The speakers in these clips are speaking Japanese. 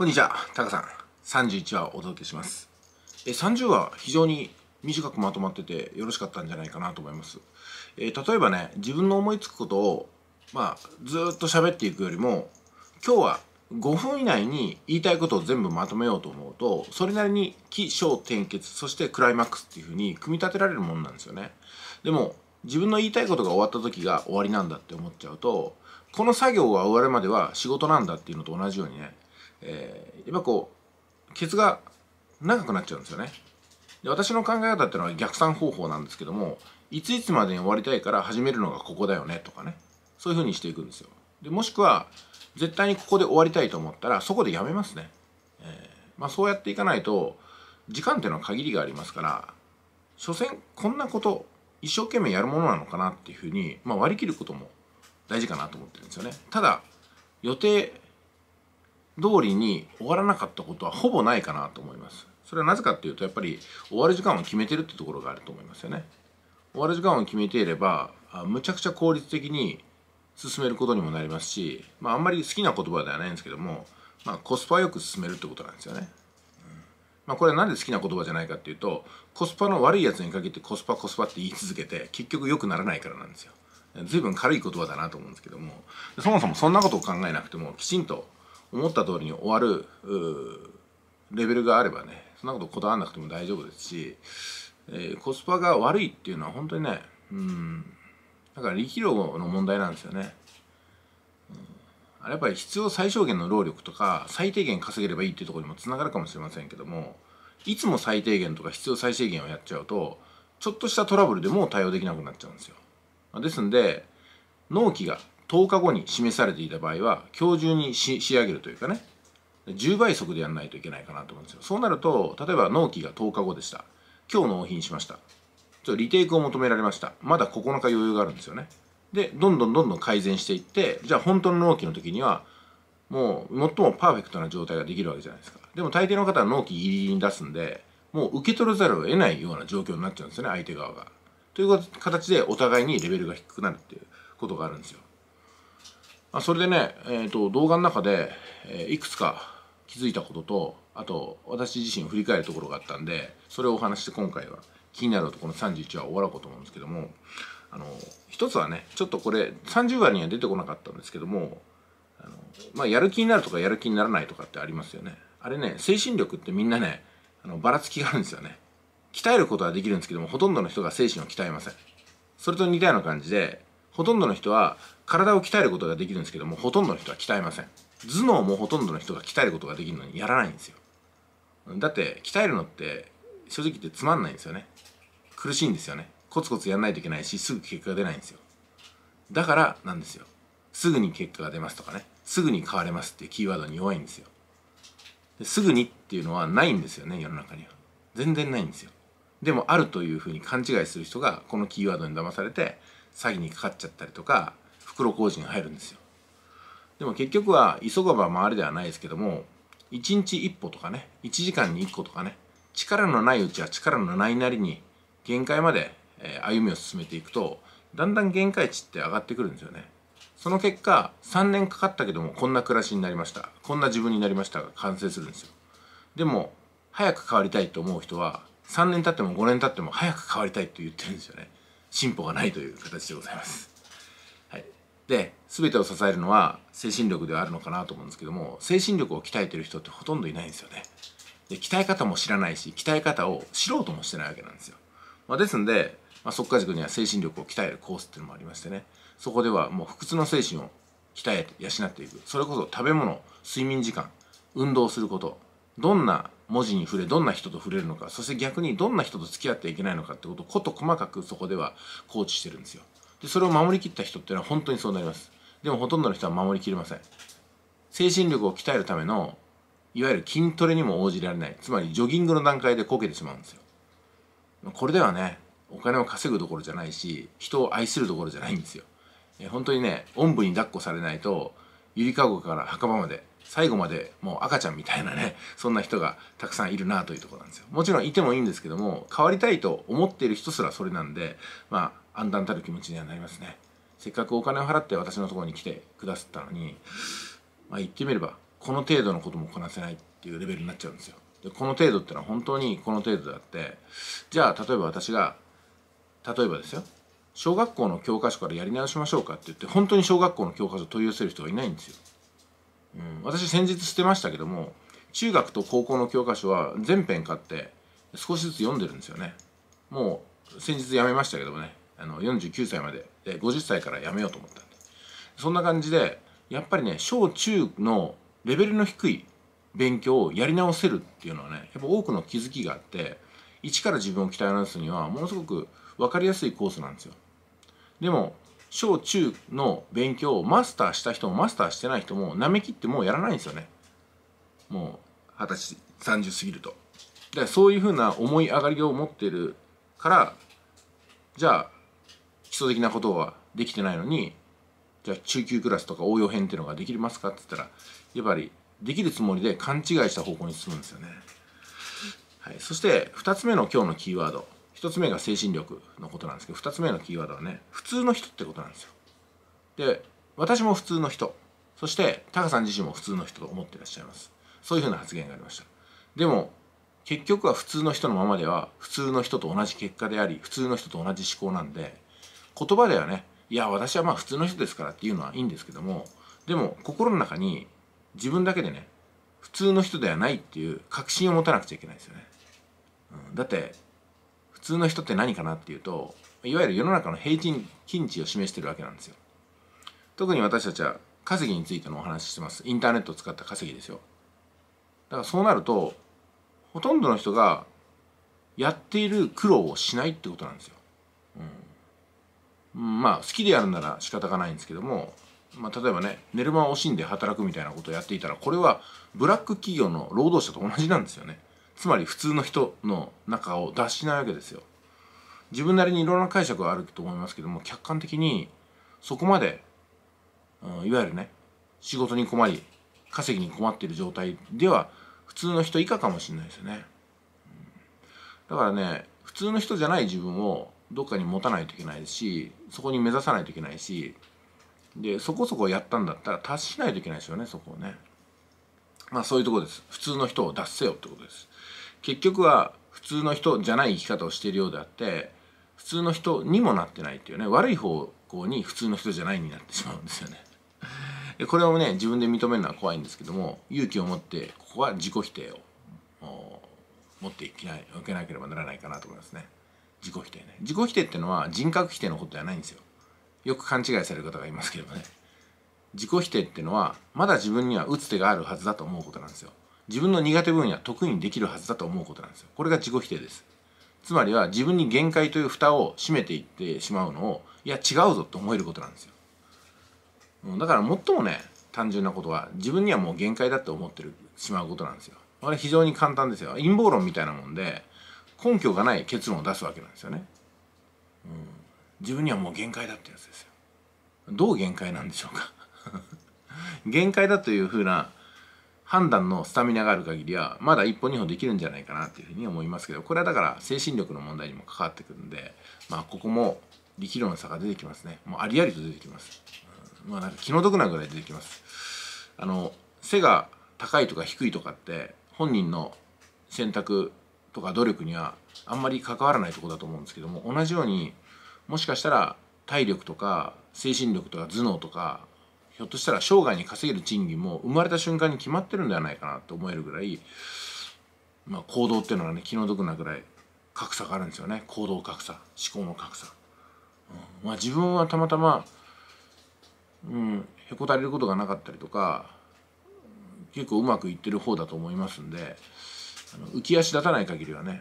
こんにちは、タカさん。31話をお届けします。え30話、非常に短くまとまっててよろしかったんじゃないかなと思います。え例えばね、自分の思いつくことを、まあ、ずっと喋っていくよりも、今日は5分以内に言いたいことを全部まとめようと思うと、それなりに起承転結、そしてクライマックスっていう風に組み立てられるものなんですよね。でも、自分の言いたいことが終わった時が終わりなんだって思っちゃうと、この作業が終わるまでは仕事なんだっていうのと同じようにね、えー、ぱこうケツが長くなっちゃうんですよねで私の考え方っていうのは逆算方法なんですけどもいついつまでに終わりたいから始めるのがここだよねとかねそういうふうにしていくんですよでもしくは絶対にここで終わりたいと思ったらそこでやめますね、えー、まあ、そうやっていかないと時間っていうのは限りがありますから所詮こんなこと一生懸命やるものなのかなっていうふうに、まあ、割り切ることも大事かなと思ってるんですよねただ予定通りに終わらなかったことはほぼないかなと思いますそれはなぜかっていうとやっぱり終わる時間を決めてるってところがあると思いますよね終わる時間を決めていればむちゃくちゃ効率的に進めることにもなりますし、まあ、あんまり好きな言葉ではないんですけども、まあ、コスパよく進めるってことなんですよね、まあ、これはんで好きな言葉じゃないかっていうとコスパの悪いやつに限ってコスパコスパって言い続けて結局良くならないからなんですよ随分軽い言葉だなと思うんですけどもそもそもそんなことを考えなくてもきちんと思った通りに終わるレベルがあればねそんなことこだわらなくても大丈夫ですし、えー、コスパが悪いっていうのは本当にねうんだから力量の問題なんですよね、うん、あれやっぱり必要最小限の労力とか最低限稼げればいいっていうところにもつながるかもしれませんけどもいつも最低限とか必要最低限をやっちゃうとちょっとしたトラブルでも対応できなくなっちゃうんですよですんで納期が10日後に示されていた場合は今日中に仕上げるというかね10倍速でやらないといけないかなと思うんですよそうなると例えば納期が10日後でした今日納品しましたちょっとリテイクを求められましたまだ9日余裕があるんですよねでどんどんどんどん改善していってじゃあ本当の納期の時にはもう最もパーフェクトな状態ができるわけじゃないですかでも大抵の方は納期ギリギリに出すんでもう受け取らざるを得ないような状況になっちゃうんですよね相手側がという形でお互いにレベルが低くなるっていうことがあるんですよあそれでね、えーと、動画の中で、えー、いくつか気づいたこととあと私自身を振り返るところがあったんでそれをお話して今回は気になるとこの31話を終わろうと思うんですけどもあの一つはねちょっとこれ30話には出てこなかったんですけどもあの、まあ、やる気になるとかやる気にならないとかってありますよねあれね精神力ってみんなねあのばらつきがあるんですよね鍛えることはできるんですけどもほとんどの人が精神を鍛えませんそれと似たような感じでほとんどの人は体を鍛えることができるんですけどもほとんどの人は鍛えません頭脳もほとんどの人が鍛えることができるのにやらないんですよだって鍛えるのって正直言ってつまんないんですよね苦しいんですよねコツコツやんないといけないしすぐ結果が出ないんですよだからなんですよすぐに結果が出ますとかねすぐに変われますっていうキーワードに弱いんですよですぐにっていうのはないんですよね世の中には全然ないんですよでもあるというふうに勘違いする人がこのキーワードに騙されて詐欺にかかっちゃったりとか袋小路に入るんですよでも結局は急がば回りではないですけども1日1歩とかね1時間に1個とかね力のないうちは力のないなりに限界まで歩みを進めていくとだんだん限界値って上がってくるんですよねその結果3年かかったけどもこんな暮らしになりましたこんな自分になりましたが完成するんですよでも早く変わりたいと思う人は3年経っても5年経っても早く変わりたいと言ってるんですよね進歩がないという形でございます。はい、で全てを支えるのは精神力ではあるのかなと思うんですけども精神力を鍛えてる人ってほとんどいないんですよね。で鍛え方も知らないし鍛え方を知ろうともしてないわけなんですよ。まあ、ですんで、まあ、速稼塾には精神力を鍛えるコースっていうのもありましてねそこではもう不屈の精神を鍛えて養っていくそれこそ食べ物睡眠時間運動することどんな文字に触れどんな人と触れるのかそして逆にどんな人と付き合ってはいけないのかってことをこと細かくそこではコーチしてるんですよでそれを守りきった人っていうのは本当にそうなりますでもほとんどの人は守りきれません精神力を鍛えるためのいわゆる筋トレにも応じられないつまりジョギングの段階でこけてしまうんですよこれではねお金を稼ぐどころじゃないし人を愛するどころじゃないんですよ、え本当にねおんぶに抱っこされないとゆりかごから墓場まで最後までもう赤ちゃんみたいなねそんな人がたくさんいるなというとこなんですよもちろんいてもいいんですけども変わりたいと思っている人すらそれなんでまあ暗淡たる気持ちにはなりますねせっかくお金を払って私のところに来てくださったのにまあ言ってみればこの程度のこともこなせないっていうレベルになっちゃうんですよでこの程度ってのは本当にこの程度であってじゃあ例えば私が例えばですよ小学校の教科書からやり直しましょうかって言って本当に小学校の教科書を問いわせる人がいないんですようん、私先日捨てましたけども中学と高校の教科書は全編買って少しずつ読んでるんですよねもう先日やめましたけどもねあの49歳までで50歳からやめようと思ったんでそんな感じでやっぱりね小中のレベルの低い勉強をやり直せるっていうのはねやっぱ多くの気づきがあって一から自分を鍛え直すにはものすごく分かりやすいコースなんですよでも小中の勉強をマスターした人もマスターしてない人もなめきってもうやらないんですよねもう二十歳30過ぎるとでそういうふうな思い上がりを持ってるからじゃあ基礎的なことはできてないのにじゃあ中級クラスとか応用編っていうのができますかって言ったらやっぱりできるつもりで勘違いした方向に進むんですよね、はい、そして2つ目の今日のキーワード1つ目が精神力のことなんですけど2つ目のキーワードはね普通の人ってことなんですよで私も普通の人そしてタカさん自身も普通の人と思ってらっしゃいますそういうふうな発言がありましたでも結局は普通の人のままでは普通の人と同じ結果であり普通の人と同じ思考なんで言葉ではねいや私はまあ普通の人ですからっていうのはいいんですけどもでも心の中に自分だけでね普通の人ではないっていう確信を持たなくちゃいけないですよね、うん、だって普通の人って何かなっていうといわゆる世の中の平均均値を示してるわけなんですよ特に私たちは稼ぎについてのお話ししてますインターネットを使った稼ぎですよだからそうなるとほとんどの人がやっている苦労をしないってことなんですよ、うん、まあ好きでやるなら仕方がないんですけどもまあ、例えばね寝る間を惜しんで働くみたいなことをやっていたらこれはブラック企業の労働者と同じなんですよねつまり普通の人の中を脱しないわけですよ。自分なりにいろんな解釈があると思いますけども客観的にそこまで、うん、いわゆるね仕事に困り稼ぎに困っている状態では普通の人以下かもしれないですよね。だからね普通の人じゃない自分をどっかに持たないといけないしそこに目指さないといけないしでそこそこやったんだったら達しないといけないですよねそこをね。まあそういうとこです普通の人を出せよってことです結局は普通の人じゃない生き方をしているようであって普通の人にもなってないっていうね悪い方向に普通の人じゃないになってしまうんですよねこれをね自分で認めるのは怖いんですけども勇気を持ってここは自己否定を持っていけない受けなければならないかなと思いますね自己否定ね自己否定ってのは人格否定のことではないんですよよく勘違いされる方がいますけどもね自己否定っていうのはまだ自分には打つ手があるはずだと思うことなんですよ自分の苦手分野得意にできるはずだと思うことなんですよこれが自己否定ですつまりは自分に限界という蓋を閉めていってしまうのをいや違うぞと思えることなんですよだから最もね単純なことは自分にはもう限界だって思ってるしまうことなんですよあれ非常に簡単ですよ陰謀論みたいなもんで根拠がない結論を出すわけなんですよね、うん、自分にはもう限界だってやつですよどう限界なんでしょうか 限界だというふうな判断のスタミナがある限りはまだ1本2本できるんじゃないかなっていうふうに思いますけどこれはだから精神力の問題にも関わってくるんでまあここも力量の差が出てきますねもうありありと出てきます、うん、まあなんか気の毒なぐらい出てきますあの背が高いとか低いとかって本人の選択とか努力にはあんまり関わらないとこだと思うんですけども同じようにもしかしたら体力とか精神力とか頭脳とかひょっとしたら生涯に稼げる賃金も生まれた瞬間に決まってるんではないかなと思えるぐらい、まあ、行動っていうのはね気の毒なぐらい格差があるんですよね行動格差思考の格差、うん、まあ自分はたまたま、うん、へこたれることがなかったりとか結構うまくいってる方だと思いますんであの浮き足立たない限りはね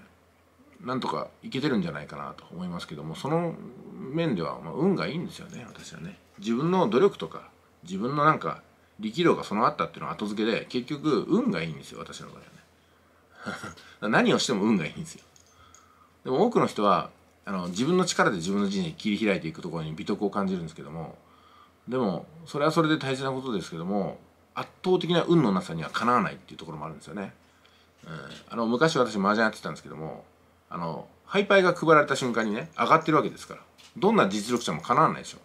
なんとかいけてるんじゃないかなと思いますけどもその面では、まあ、運がいいんですよね私はね自分の努力とか自分のなんか力量が備わったっていうのは後付けで結局運がいいんですよ私の場合はね 何をしても運がいいんですよでも多くの人はあの自分の力で自分の人生切り開いていくところに美徳を感じるんですけどもでもそれはそれで大事なことですけども圧倒的な運のなさにはかなわないっていうところもあるんですよね、うん、あの昔私麻雀やってたんですけどもあのハイパイが配られた瞬間にね上がってるわけですからどんな実力者もかなわないでしょ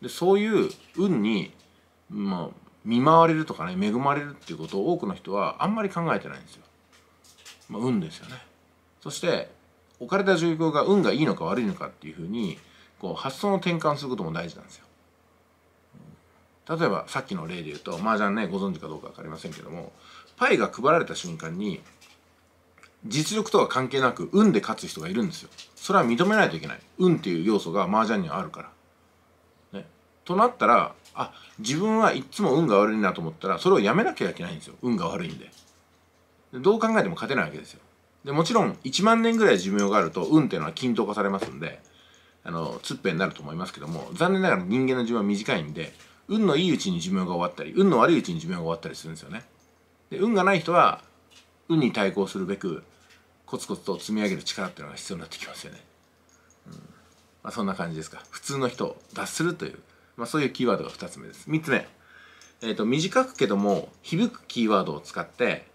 でそういう運にまあ、見舞われるとかね恵まれるっていうことを多くの人はあんまり考えてないんですよ。まあ、運ですよねそして置かれた状況が運がいいのか悪いのかっていうふうにこう発想の転換することも大事なんですよ。例えばさっきの例で言うと麻雀ねご存知かどうか分かりませんけどもパイが配られた瞬間に実力とは関係なく運で勝つ人がいるんですよ。それは認めないといけない。運っていう要素が麻雀にはあるから。ね、となったらあ自分はいっつも運が悪いなと思ったらそれをやめなきゃいけないんですよ運が悪いんでどう考えても勝てないわけですよでもちろん1万年ぐらい寿命があると運っていうのは均等化されますんであのつっぺになると思いますけども残念ながら人間の寿命は短いんで運のいいうちに寿命が終わったり運の悪いうちに寿命が終わったりするんですよねで運がない人は運に対抗するべくコツコツと積み上げる力っていうのが必要になってきますよね、うんまあ、そんな感じですか普通の人を脱するというまあ、そういうキーワードが2つ目です。3つ目。えっ、ー、と、短くけども響くキーワードを使って、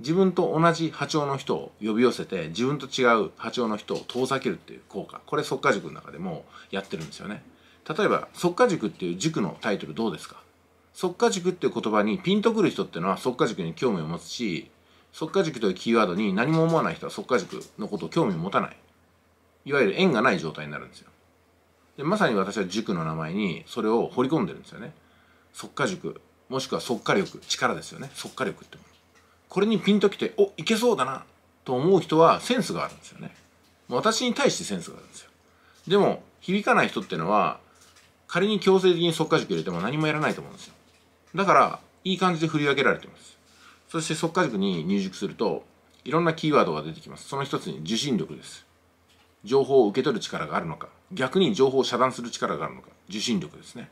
自分と同じ波長の人を呼び寄せて、自分と違う波長の人を遠ざけるっていう効果。これ、速果塾の中でもやってるんですよね。例えば、速果塾っていう塾のタイトルどうですか即化塾っていう言葉にピンとくる人っていうのは即化塾に興味を持つし、即化塾というキーワードに何も思わない人は即化塾のことを興味を持たない。いわゆる縁がない状態になるんですよ。でまさに私は塾の名前にそれを彫り込んでるんですよね即果塾もしくは即果力力ですよね即果力ってこれにピンときておいけそうだなと思う人はセンスがあるんですよね私に対してセンスがあるんですよでも響かない人ってのは仮に強制的に即果塾入れても何もやらないと思うんですよだからいい感じで振り分けられてますそして即果塾に入塾するといろんなキーワードが出てきますその一つに受信力です情報を受け取る力があるのか逆に情報を遮断する力があるのか受信力ですね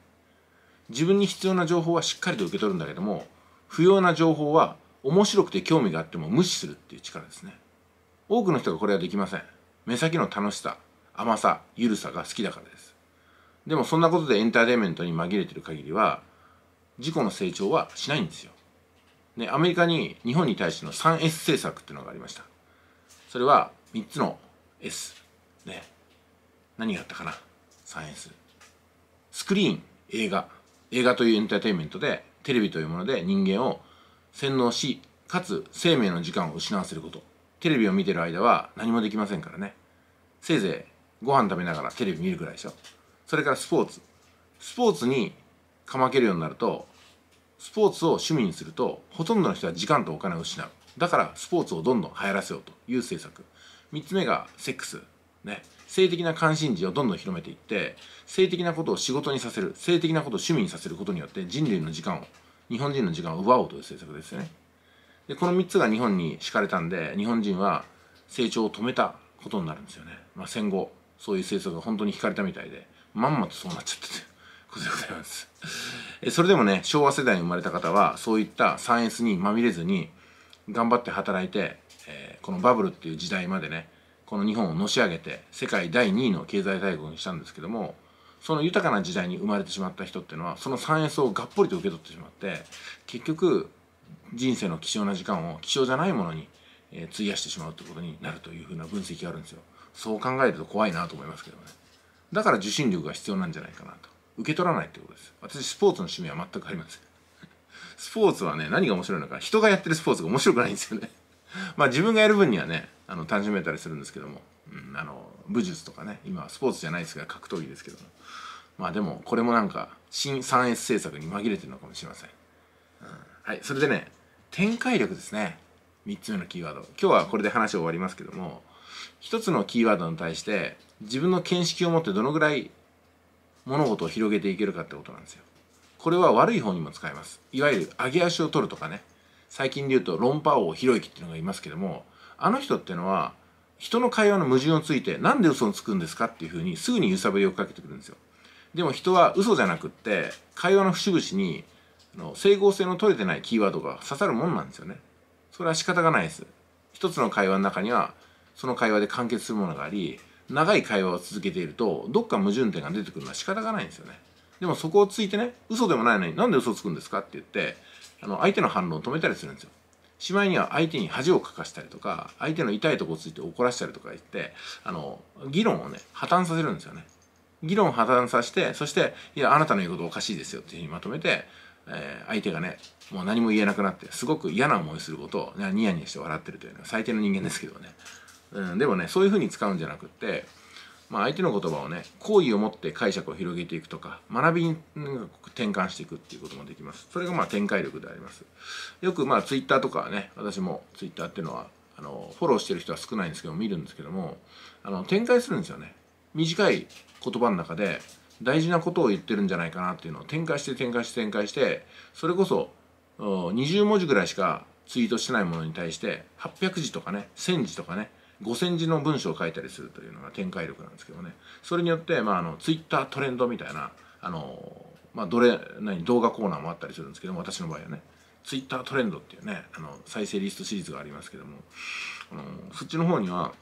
自分に必要な情報はしっかりと受け取るんだけども不要な情報は面白くて興味があっても無視するっていう力ですね多くの人がこれはできません目先の楽しさ甘さゆるさが好きだからですでもそんなことでエンターテインメントに紛れてる限りは自己の成長はしないんですよね、アメリカに日本に対しての 3S 政策っていうのがありましたそれは3つの S ね何があったかなサイエンススクリーン映画映画というエンターテインメントでテレビというもので人間を洗脳しかつ生命の時間を失わせることテレビを見てる間は何もできませんからねせいぜいご飯食べながらテレビ見るぐらいでしょそれからスポーツスポーツにかまけるようになるとスポーツを趣味にするとほとんどの人は時間とお金を失うだからスポーツをどんどん流行らせようという政策3つ目がセックスね性的な関心事をどんどん広めていって性的なことを仕事にさせる性的なことを趣味にさせることによって人類の時間を日本人の時間を奪おうという政策ですよねでこの3つが日本に敷かれたんで日本人は成長を止めたことになるんですよね、まあ、戦後そういう政策が本当に惹かれたみたいでまんまとそうなっちゃっててことでございますそれでもね昭和世代に生まれた方はそういったサンスにまみれずに頑張って働いて、えー、このバブルっていう時代までねこの日本をのし上げて世界第2位の経済大国にしたんですけどもその豊かな時代に生まれてしまった人っていうのはその三円層をがっぽりと受け取ってしまって結局人生の貴重な時間を貴重じゃないものに、えー、費やしてしまうってことになるというふうな分析があるんですよそう考えると怖いなと思いますけどねだから受信力が必要なんじゃないかなと受け取らないってことです私スポーツの趣味は全くありませんスポーツはね何が面白いのか人がやってるスポーツが面白くないんですよねまあ自分がやる分にはねあの単純めたりするんですけども、うん、あの武術とかね今はスポーツじゃないですが格闘技ですけどもまあでもこれもなんか新 3S 制作に紛れてるのかもしれません、うん、はいそれでね展開力ですね3つ目のキーワード今日はこれで話終わりますけども1つのキーワードに対して自分の見識を持ってどのぐらい物事を広げていけるかってことなんですよこれは悪い方にも使えますいわゆる上げ足を取るとかね最近で言うと論破王広之っていうのがいますけどもあの人ってのは人の会話の矛盾をついて何で嘘をつくんですかっていうふうにすぐに揺さぶりをかけてくるんですよでも人は嘘じゃなくって会話の節々にの整合性の取れてないキーワードが刺さるもんなんですよねそれは仕方がないです一つの会話の中にはその会話で完結するものがあり長い会話を続けているとどっか矛盾点が出てくるのは仕方がないんですよねでもそこをついてね嘘でもないのになんで嘘つくんですかって言ってあの相手の反論を止めたりするんですよしまいには相手に恥をかかしたりとか相手の痛いとこついて怒らせたりとか言ってあの議論をね破綻させるんですよね。議論を破綻させてそして「いやあなたの言うことおかしいですよ」っていうふうにまとめて、えー、相手がねもう何も言えなくなってすごく嫌な思いすることをニヤニヤして笑ってるというのは最低の人間ですけどね。うん、でもねそういうふうに使うんじゃなくってまあ、相手の言葉をね好意を持って解釈を広げていくとか学びに転換していくっていうこともできますそれがまあ展開力でありますよくまあツイッターとかね私もツイッターっていうのはあのフォローしてる人は少ないんですけど見るんですけどもあの展開するんですよね短い言葉の中で大事なことを言ってるんじゃないかなっていうのを展開して展開して展開してそれこそ20文字ぐらいしかツイートしてないものに対して800字とかね1000字とかね5,000字の文章を書いたりするというのが展開力なんですけどねそれによって、まあ、あのツイッタートレンドみたいなあの、まあ、どれ何動画コーナーもあったりするんですけども私の場合はねツイッタートレンドっていうねあの再生リストシリーズがありますけどもあのそっちの方には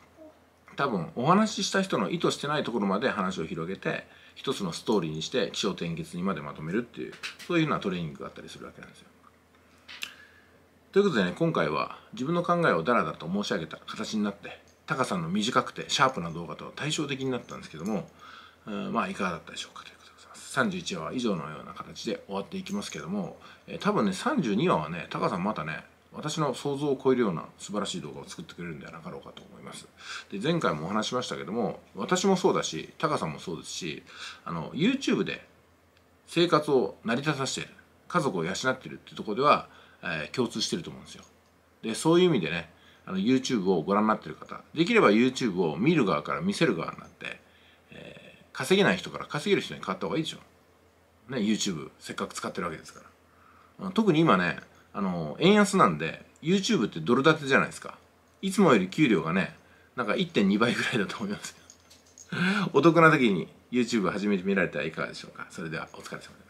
多分お話しした人の意図してないところまで話を広げて一つのストーリーにして起承転結にまでまとめるっていうそういうようなトレーニングがあったりするわけなんですよ。ということでね今回は自分の考えをダラダラと申し上げた形になって高さの短くてシャープな動画とは対照的になったんですけども、うん、まあいかがだったでしょうかということでございます31話は以上のような形で終わっていきますけども、えー、多分ね32話はねカさんまたね私の想像を超えるような素晴らしい動画を作ってくれるんではなかろうかと思います。で、前回もお話しましたけども、私もそうだし、タカさんもそうですし、あの、YouTube で生活を成り立たせている、家族を養っているっていうところでは、えー、共通してると思うんですよ。で、そういう意味でね、あの YouTube をご覧になってる方できれば YouTube を見る側から見せる側になって、えー、稼げない人から稼げる人に変わった方がいいでしょ、ね、YouTube せっかく使ってるわけですから特に今ねあの円安なんで YouTube ってドル建てじゃないですかいつもより給料がねなんか1.2倍ぐらいだと思いますお得な時に YouTube 始めてみられたらいかがでしょうかそれではお疲れ様です